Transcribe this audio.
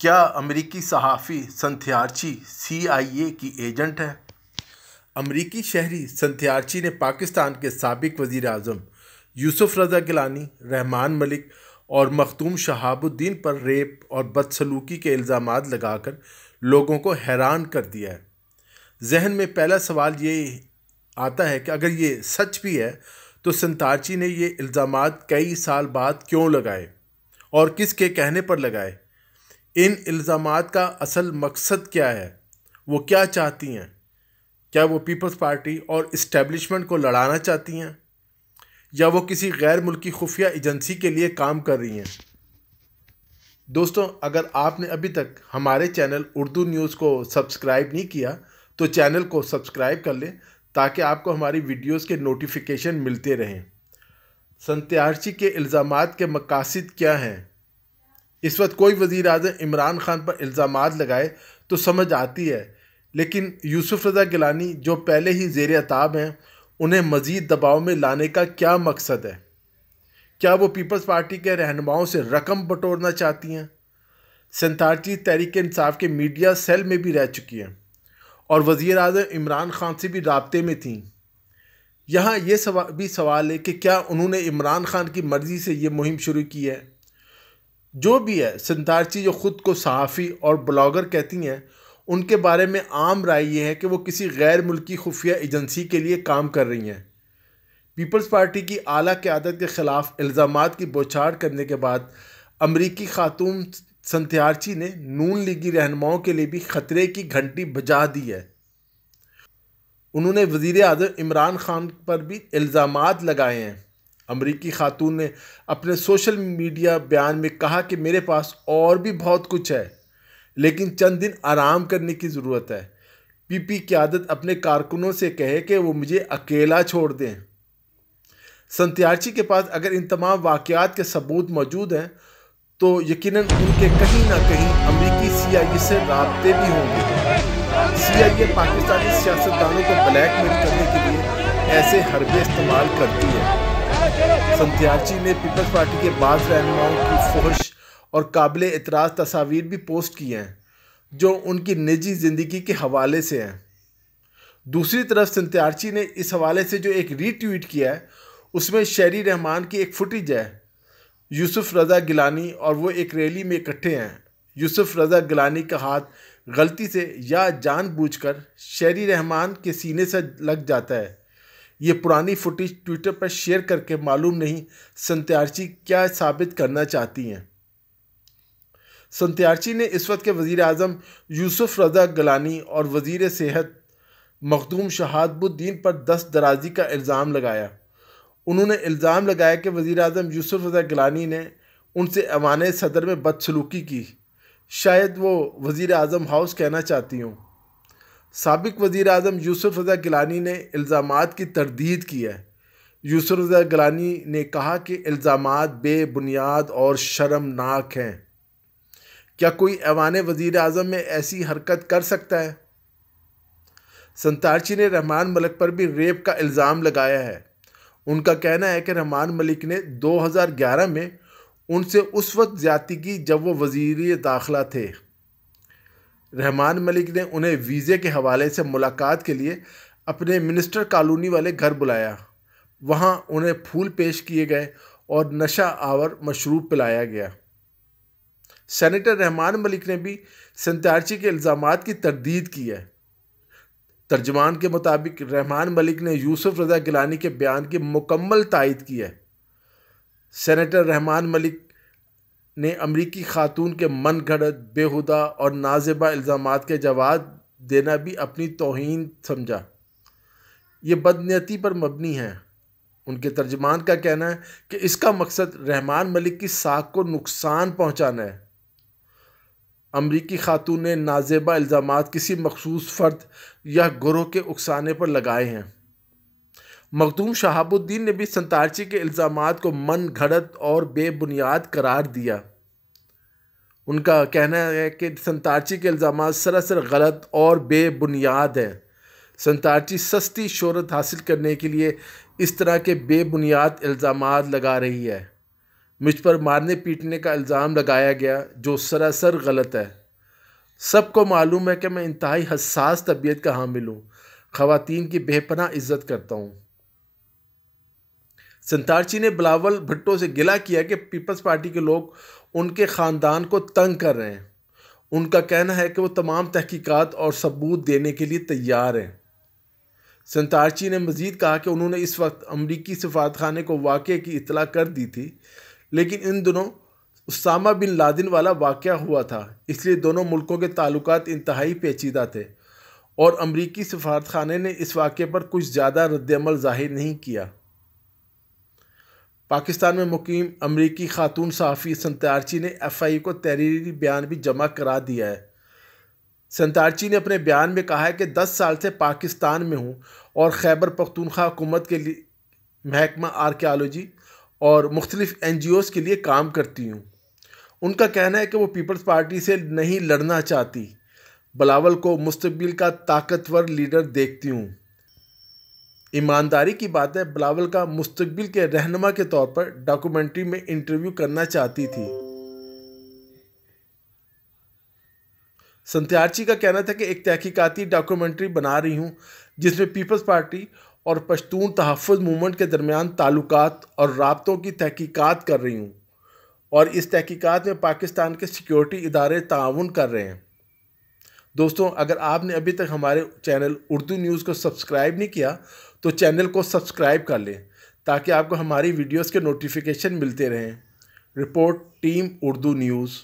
क्या अमेरिकी सहाफ़ी संथ्यार्ची सीआईए की एजेंट है अमेरिकी शहरी संथ्यार्ची ने पाकिस्तान के सबक वज़ी अजम यूसुफ रज़ा गिलानी रहमान मलिक और मखतूम शहाबुद्दीन पर रेप और बदसलूकी के इल्ज़ाम लगाकर लोगों को हैरान कर दिया है जहन में पहला सवाल ये आता है कि अगर ये सच भी है तो संतारची ने ये इल्ज़ाम कई साल बाद क्यों लगाए और किसके कहने पर लगाए इन इल्ज़ाम का असल मकसद क्या है वो क्या चाहती हैं क्या वो पीपल्स पार्टी और इस्टेबलिशमेंट को लड़ाना चाहती हैं या वो किसी गैर मुल्की खुफिया एजेंसी के लिए काम कर रही हैं दोस्तों अगर आपने अभी तक हमारे चैनल उर्दू न्यूज़ को सब्सक्राइब नहीं किया तो चैनल को सब्सक्राइब कर लें ताकि आपको हमारी वीडियोस के नोटिफिकेशन मिलते रहें संत्यार्ची के इल्ज़ाम के मकासद क्या हैं इस वक्त कोई वज़ी अजम इमरान खान पर इल्ज़ाम लगाए तो समझ आती है लेकिन यूसुफ रज़ा गिलानी जो पहले ही जेर अताब हैं उन्हें मज़ीद दबाव में लाने का क्या मकसद है क्या वो पीपल्स पार्टी के रहनुमाओं से रकम बटोरना चाहती हैं संतारची तहरीक इंसाफ के मीडिया सेल में भी रह चुकी हैं और वज़ी अजम इमरान खान से भी रबते में थी यहाँ ये सवा भी सवाल है कि क्या उन्होंने इमरान खान की मर्ज़ी से ये मुहिम शुरू की है जो भी है सिंतारची जो ख़ुद को सहाफ़ी और ब्लागर कहती हैं उनके बारे में आम राय ये है कि वो किसी गैर मुल्की खुफिया एजेंसी के लिए काम कर रही हैं पीपल्स पार्टी की आला क्यादत के ख़िलाफ़ इल्ज़ाम की बौछार करने के बाद अमरीकी खातून संत्यारची ने नून लीगी रहनुमाओं के लिए भी ख़तरे की घंटी बजा दी है उन्होंने वज़ी अजम इमरान खान पर भी इल्ज़ाम लगाए हैं अमरीकी खातून ने अपने सोशल मीडिया बयान में कहा कि मेरे पास और भी बहुत कुछ है लेकिन चंद दिन आराम करने की ज़रूरत है पीपी क्यादत अपने कारकुनों से कहे कि वो मुझे अकेला छोड़ दें संत्याची के पास अगर इन तमाम वाक़ात के सबूत मौजूद हैं तो यकीनन उनके कहीं ना कहीं अमरीकी सीआईए से रबते भी होंगे सीआईए पाकिस्तानी सियासतदानों को ब्लैकमेल करने के लिए ऐसे हरबे इस्तेमाल करती है संत्याची ने पीपल्स पार्टी के बाद रहनुमाओं की फोहश और काबिल इतराज़ तस्वीर भी पोस्ट की हैं जो उनकी निजी ज़िंदगी के हवाले से हैं दूसरी तरफ संत्याची ने इस हवाले से जो एक रीट्वीट किया है उसमें शेरी रहमान की एक फुटेज है यूसुफ रज़ा गिलानी और वो एक रैली में इकट्ठे हैं यूसुफ रज़ा गिलानी का हाथ गलती से या जानबूझकर शेरी रहमान के सीने से लग जाता है ये पुरानी फुटेज ट्विटर पर शेयर करके मालूम नहीं संत्यार्ची क्या साबित करना चाहती हैं संत्यार्ची ने इस वक्त के वज़ी अजम यूसुफ रजा गलानी और वज़ी सेहत मखदूम शहादबुद्दीन पर दस दराजी का इल्ज़ाम लगाया उन्होंने इल्ज़ाम लगाया कि वज़ी अजम यूसुफ रजा गलानी ने उनसे अवान सदर में बदसलूकी की शायद वो वज़ी अजम हाउस कहना चाहती हूँ सबक वज़ी अजम यूसुफ रज़ा गिलानी ने इल्ज़ाम की तरदीद की है यूसुफ रज़ा गिलानी ने कहा कि इल्ज़ाम बेबुनियाद और शर्मनाक हैं क्या कोई ऐवान वज़ी अजम में ऐसी हरकत कर सकता है संतारची ने रहमान मलिक पर भी रेप का इल्ज़ाम लगाया है उनका कहना है कि रहमान मलिक ने 2011 में उनसे उस वक्त ज्यादा की जब वो वजीर दाखिला थे रहमान मलिक ने उन्हें वीज़े के हवाले से मुलाकात के लिए अपने मिनिस्टर कॉलोनी वाले घर बुलाया वहाँ उन्हें फूल पेश किए गए और नशा आवर मशरूब पिलाया गया सेनेटर रहमान मलिक ने भी संतारची के इल्ज़ाम की तरदीद की है तर्जमान के मुताबिक रहमान मलिक ने यूसुफ रजा गिलानी के बयान की मुकम्मल तायद की है सेनेटर रहमान मलिक ने अमरीकी खातून के मन घड़त बेहुदा और नाजेबा इल्ज़ाम के जवाब देना भी अपनी तोहन समझा ये बदनीति पर मबनी है उनके तर्जमान का कहना है कि इसका मकसद रहमान मलिक की साख को नुकसान पहुँचाना है अमरीकी खातून ने नाजेबा इल्ज़ाम किसी मखसूस फ़र्द या ग्रोह के उकसाने पर लगाए हैं मखदूम शहाबुद्दीन ने भी संतारची के इल्ज़ाम को मन घड़त और बेबुनियाद करार दिया उनका कहना है कि संतारची के इल्ज़ाम सरासर गलत और बेबुनियाद हैं संतारची सस्ती शहरत हासिल करने के लिए इस तरह के बेबुनियाद इल्ज़ाम लगा रही है मुझ पर मारने पीटने का इल्ज़ाम लगाया गया जो सरासर गलत है सबको मालूम है कि मैं इंतहाई हसास तबीयत का हामिल हूँ ख़वातीन की बेपना इज़्ज़त करता हूँ संतारची ने बिलावल भुट्टो से गिला किया कि पीपल्स पार्टी के लोग उनके ख़ानदान को तंग कर रहे हैं उनका कहना है कि वो तमाम तहकीकात और सबूत देने के लिए तैयार हैं संतारची ने मज़ीद कहा कि उन्होंने इस वक्त अमरीकी सफात खाने को वाक़े की इतला कर दी थी लेकिन इन दोनों उसामा बिन लादिन वाला वाक़ हुआ था इसलिए दोनों मुल्कों के ताल्लुक इंतहाई पेचीदा थे और अमरीकी सफारत ने इस वाक़े पर कुछ ज़्यादा रद्दमल ज़ाहिर नहीं किया पाकिस्तान में मुकीम अमरीकी खातून सहाफ़ी संतारची ने ए को तहरीरी बयान भी जमा करा दिया है संतारची ने अपने बयान में कहा है कि 10 साल से पाकिस्तान में हूँ और खैबर पख्तूनख्वा हुकूमत के लिए महकमा आर्कियालोजी और मुख्तलिफ एन जी ओज़ के लिए काम करती हूँ उनका कहना है कि वो पीपल्स पार्टी से नहीं लड़ना चाहती बलावल को मुस्तबिल का ताकतवर लीडर देखती हूँ ईमानदारी की बात है बिलावल का मुस्तबिल के रहनमा के तौर पर डॉक्यूमेंट्री में इंटरव्यू करना चाहती थी संत्यार्ची का कहना था कि एक तहकीकती डॉक्यूमेंट्री बना रही हूँ जिसमें पीपल्स पार्टी और पश्तून तहफ़ मूवमेंट के दरमियान ताल्लुकात और रबतों की तहकीकात कर रही हूँ और इस तहकीकात में पाकिस्तान के सिक्योरिटी इदारे ताउन कर रहे हैं दोस्तों अगर आपने अभी तक हमारे चैनल उर्दू न्यूज़ को सब्सक्राइब नहीं किया तो चैनल को सब्सक्राइब कर लें ताकि आपको हमारी वीडियोस के नोटिफिकेशन मिलते रहें रिपोर्ट टीम उर्दू न्यूज़